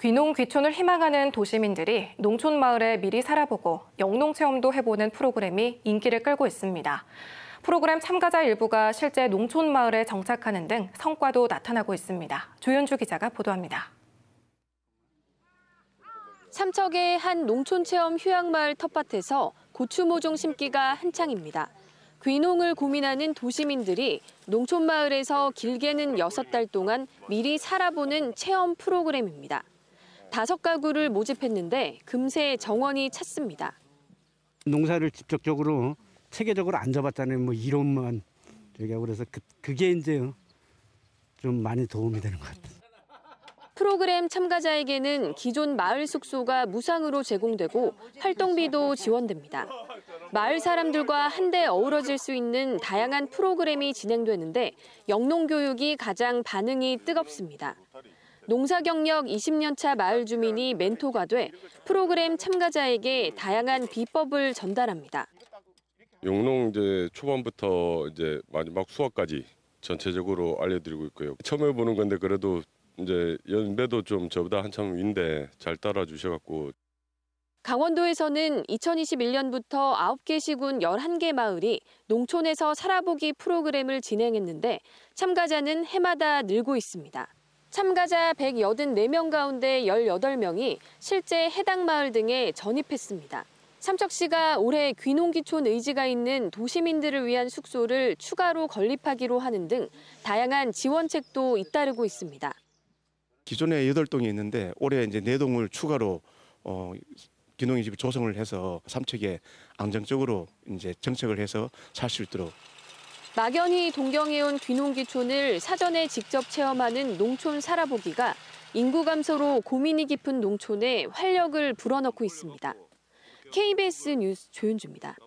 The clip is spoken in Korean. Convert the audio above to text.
귀농 귀촌을 희망하는 도시민들이 농촌 마을에 미리 살아보고 영농 체험도 해보는 프로그램이 인기를 끌고 있습니다. 프로그램 참가자 일부가 실제 농촌 마을에 정착하는 등 성과도 나타나고 있습니다. 조현주 기자가 보도합니다. 삼척의 한 농촌 체험 휴양 마을 텃밭에서 고추 모종 심기가 한창입니다. 귀농을 고민하는 도시민들이 농촌 마을에서 길게는 6달 동안 미리 살아보는 체험 프로그램입니다. 다섯 가구를 모집했는데 금세 정원이 찼습니다. 농사를 직접적으로 어? 체계적으로 안 잡았다는 뭐 이론만 저기 그래서 그, 그게 이제 어? 좀 많이 도움이 되는 것 같아요. 프로그램 참가자에게는 기존 마을 숙소가 무상으로 제공되고 활동비도 지원됩니다. 마을 사람들과 한데 어우러질 수 있는 다양한 프로그램이 진행되는데 영농교육이 가장 반응이 뜨겁습니다. 농사 경력 20년 차 마을 주민이 멘토가 돼 프로그램 참가자에게 다양한 비법을 전달합니다. 용농 이제 초반부터 이제 마지막 수확까지 전체적으로 알려드리고 있고요. 처음 해보는 건데 그래도 이제 연배도 좀 저보다 한참 위인데 잘 따라주셔갖고. 강원도에서는 2021년부터 9개 시군 11개 마을이 농촌에서 살아보기 프로그램을 진행했는데 참가자는 해마다 늘고 있습니다. 참가자 184명 가운데 18명이 실제 해당 마을 등에 전입했습니다. 삼척 시가 올해 귀농귀촌 의지가 있는 도시민들을 위한 숙소를 추가로 건립하기로 하는 등 다양한 지원책도 잇따르고 있습니다. 기존에 8동이 있는데 올해 이제 4동을 추가로 어, 귀농의 집 조성을 해서 삼척에 안정적으로 이제 정책을 해서 살 수 있도록 막연히 동경해온 귀농귀촌을 사전에 직접 체험하는 농촌 살아보기가 인구 감소로 고민이 깊은 농촌에 활력을 불어넣고 있습니다. KBS 뉴스 조윤주입니다.